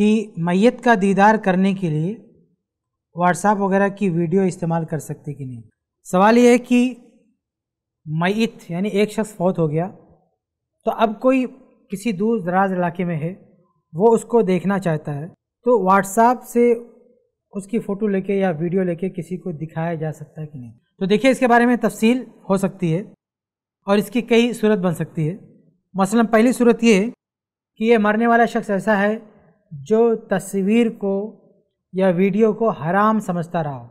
कि मैत का दीदार करने के लिए व्हाट्सएप वगैरह की वीडियो इस्तेमाल कर सकते कि नहीं सवाल यह है कि मैत यानी एक शख्स फौत हो गया तो अब कोई किसी दूर दराज इलाके में है वो उसको देखना चाहता है तो व्हाट्सएप से उसकी फ़ोटो लेके या वीडियो लेके किसी को दिखाया जा सकता है कि नहीं तो देखिए इसके बारे में तफसील हो सकती है और इसकी कई सूरत बन सकती है मसलन पहली सूरत ये कि ये मरने वाला शख्स ऐसा है जो तस्वीर को या वीडियो को हराम समझता रहा हो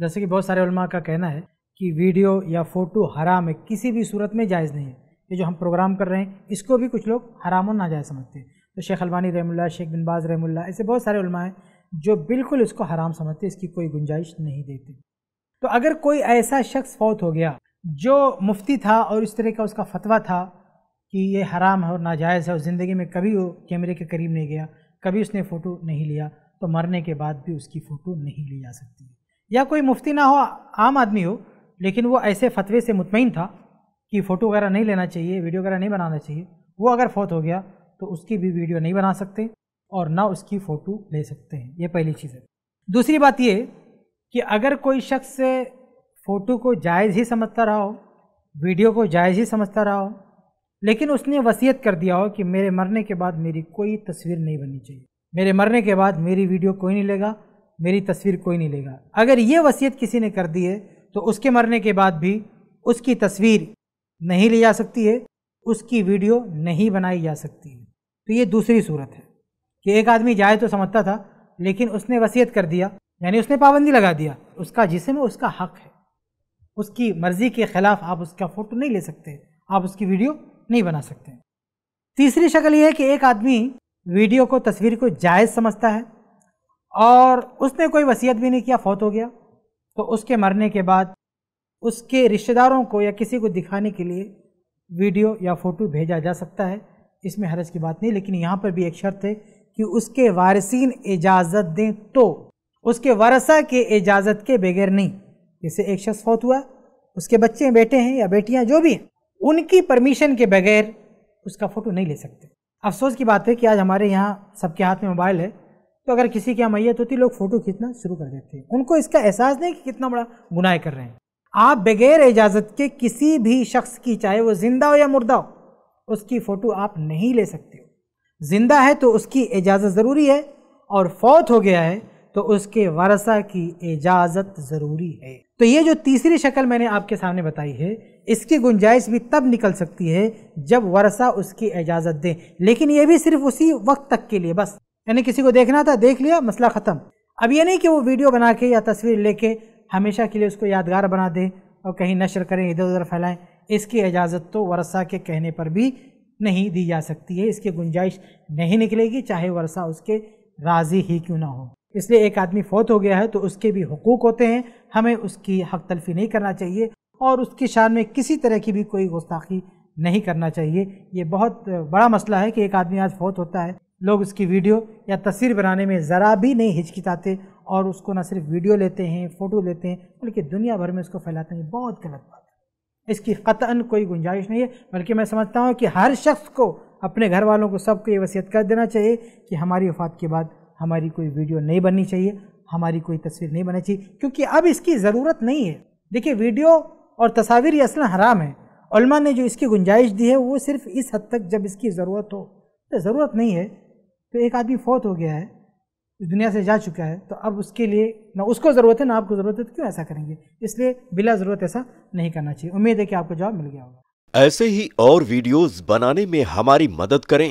जैसे कि बहुत सारे उलमा का कहना है कि वीडियो या फ़ोटो हराम है किसी भी सूरत में जायज़ नहीं है ये जो हम प्रोग्राम कर रहे हैं इसको भी कुछ लोग हराम और नाजायज़ समझते हैं तो शेख अलवानी रहमुल्ला शेख बिन बाज रहमुल्ला ऐसे बहुत सारे उलमा हैं जो बिल्कुल इसको हराम समझते इसकी कोई गुंजाइश नहीं देते तो अगर कोई ऐसा शख्स फौत हो गया जो मुफ्ती था और इस तरह का उसका फतवा था कि ये हराम है और नाजायज़ है और ज़िंदगी में कभी वो कैमरे के करीब नहीं गया कभी उसने फ़ोटो नहीं लिया तो मरने के बाद भी उसकी फ़ोटो नहीं ली जा सकती या कोई मुफ्ती ना हो आम आदमी हो लेकिन वो ऐसे फतवे से मुतमिन था कि फ़ोटो वगैरह नहीं लेना चाहिए वीडियो वगैरह नहीं बनाना चाहिए वो अगर फोत हो गया तो उसकी भी वीडियो नहीं बना सकते और ना उसकी फ़ोटो ले सकते हैं ये पहली चीज़ है दूसरी बात ये कि अगर कोई शख्स फ़ोटो को जायज़ ही समझता रहा हो वीडियो को जायज़ ही समझता रहा हो लेकिन उसने वसीयत कर दिया हो कि मेरे मरने के बाद मेरी कोई तस्वीर नहीं बननी चाहिए मेरे मरने के बाद मेरी वीडियो कोई नहीं लेगा मेरी तस्वीर कोई नहीं लेगा अगर ये वसीयत किसी ने कर दी है तो उसके मरने के बाद भी उसकी तस्वीर नहीं ली जा सकती है उसकी वीडियो नहीं बनाई जा सकती है तो ये दूसरी सूरत है कि एक आदमी जाए तो समझता था लेकिन उसने वसीयत कर दिया यानी उसने पाबंदी लगा दिया उसका जिसम उसका हक है उसकी मर्ज़ी के ख़िलाफ़ आप उसका फ़ोटो नहीं ले सकते आप उसकी वीडियो नहीं बना सकते तीसरी शक्ल यह है कि एक आदमी वीडियो को तस्वीर को जायज़ समझता है और उसने कोई वसीयत भी नहीं किया फौत हो गया तो उसके मरने के बाद उसके रिश्तेदारों को या किसी को दिखाने के लिए वीडियो या फ़ोटो भेजा जा सकता है इसमें हरज की बात नहीं लेकिन यहाँ पर भी एक शर्त है कि उसके वारसीन इजाज़त दें तो उसके वरसा के इजाज़त के बगैर नहीं जैसे एक शख्स फौत हुआ उसके बच्चे बेटे हैं या बेटियाँ जो भी हैं उनकी परमिशन के बगैर उसका फ़ोटो नहीं ले सकते अफसोस की बात है कि आज हमारे यहाँ सबके हाथ में मोबाइल है तो अगर किसी की मैयत होती लोग फ़ोटो खींचना शुरू कर देते हैं उनको इसका एहसास नहीं कि कितना बड़ा गुनाह कर रहे हैं आप बगैर इजाज़त के किसी भी शख्स की चाहे वो ज़िंदा हो या मुर्दा हो उसकी फ़ोटो आप नहीं ले सकते हो ज़िंदा है तो उसकी इजाज़त ज़रूरी है और फौत हो गया है तो उसके वारसा की इजाज़त ज़रूरी है तो ये जो तीसरी शक्ल मैंने आपके सामने बताई है इसकी गुंजाइश भी तब निकल सकती है जब वारसा उसकी इजाज़त दें लेकिन ये भी सिर्फ उसी वक्त तक के लिए बस यानी किसी को देखना था देख लिया मसला ख़त्म अब ये नहीं कि वो वीडियो बना के या तस्वीर लेके हमेशा के लिए उसको यादगार बना दें और कहीं नशर करें इधर उधर फैलाएं इसकी इजाज़त तो वर्षा के कहने पर भी नहीं दी जा सकती है इसकी गुंजाइश नहीं निकलेगी चाहे वर्षा उसके राज़ी ही क्यों ना हो इसलिए एक आदमी फौत हो गया है तो उसके भी हकूक़ होते हैं हमें उसकी हक तलफी नहीं करना चाहिए और उसकी शान में किसी तरह की भी कोई गुस्ताखी नहीं करना चाहिए ये बहुत बड़ा मसला है कि एक आदमी आज फौत होता है लोग उसकी वीडियो या तस्वीर बनाने में ज़रा भी नहीं हिचकिचाते और उसको ना सिर्फ वीडियो लेते हैं फ़ोटो लेते हैं बल्कि दुनिया भर में उसको फैलाते हैं बहुत गलत बात है इसकी क़तन कोई गुंजाइश नहीं है बल्कि मैं समझता हूँ कि हर शख्स को अपने घर वालों को सबको ये वसीयत कर देना चाहिए कि हमारी वफात के बाद हमारी कोई वीडियो नहीं बननी चाहिए हमारी कोई तस्वीर नहीं बननी चाहिए क्योंकि अब इसकी ज़रूरत नहीं है देखिए वीडियो और तस्वीर ये असल हराम है उलमा ने जो इसकी गुंजाइश दी है वो सिर्फ इस हद तक जब इसकी ज़रूरत हो तो ज़रूरत नहीं है तो एक आदमी फौत हो गया है दुनिया से जा चुका है तो अब उसके लिए ना उसको ज़रूरत है ना आपको ज़रूरत है तो क्यों ऐसा करेंगे इसलिए बिला ज़रूरत ऐसा नहीं करना चाहिए उम्मीद है कि आपको जवाब मिल गया होगा ऐसे ही और वीडियोस बनाने में हमारी मदद करें